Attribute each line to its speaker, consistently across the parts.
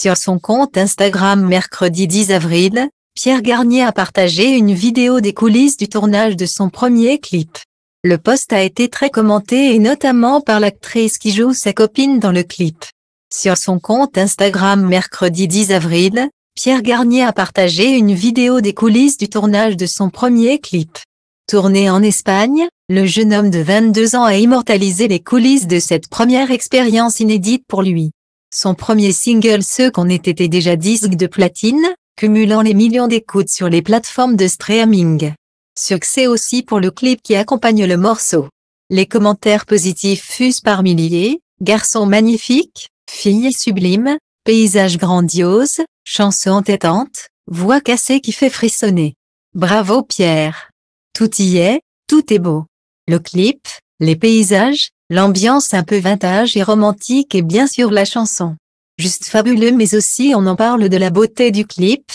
Speaker 1: Sur son compte Instagram mercredi 10 avril, Pierre Garnier a partagé une vidéo des coulisses du tournage de son premier clip. Le post a été très commenté et notamment par l'actrice qui joue sa copine dans le clip. Sur son compte Instagram mercredi 10 avril, Pierre Garnier a partagé une vidéo des coulisses du tournage de son premier clip. Tourné en Espagne, le jeune homme de 22 ans a immortalisé les coulisses de cette première expérience inédite pour lui. Son premier single Ce qu'on était déjà disque de platine, cumulant les millions d'écoutes sur les plateformes de streaming. Succès aussi pour le clip qui accompagne le morceau. Les commentaires positifs fusent par milliers, garçon magnifique, fille sublime, paysage grandiose, chanson entêtante, voix cassée qui fait frissonner. Bravo Pierre. Tout y est, tout est beau. Le clip, les paysages, L'ambiance un peu vintage et romantique et bien sûr la chanson. Juste fabuleux mais aussi on en parle de la beauté du clip,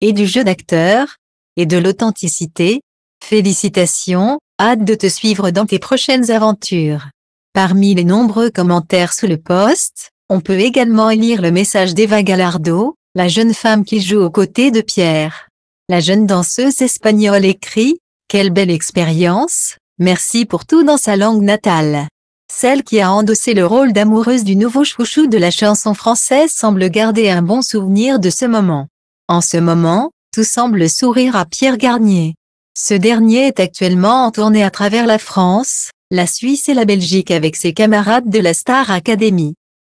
Speaker 1: et du jeu d'acteur, et de l'authenticité. Félicitations, hâte de te suivre dans tes prochaines aventures. Parmi les nombreux commentaires sous le post, on peut également lire le message d'Eva Gallardo, la jeune femme qui joue aux côtés de Pierre. La jeune danseuse espagnole écrit, Quelle belle expérience, merci pour tout dans sa langue natale. Celle qui a endossé le rôle d'amoureuse du nouveau chouchou de la chanson française semble garder un bon souvenir de ce moment. En ce moment, tout semble sourire à Pierre Garnier. Ce dernier est actuellement en tournée à travers la France, la Suisse et la Belgique avec ses camarades de la Star Academy.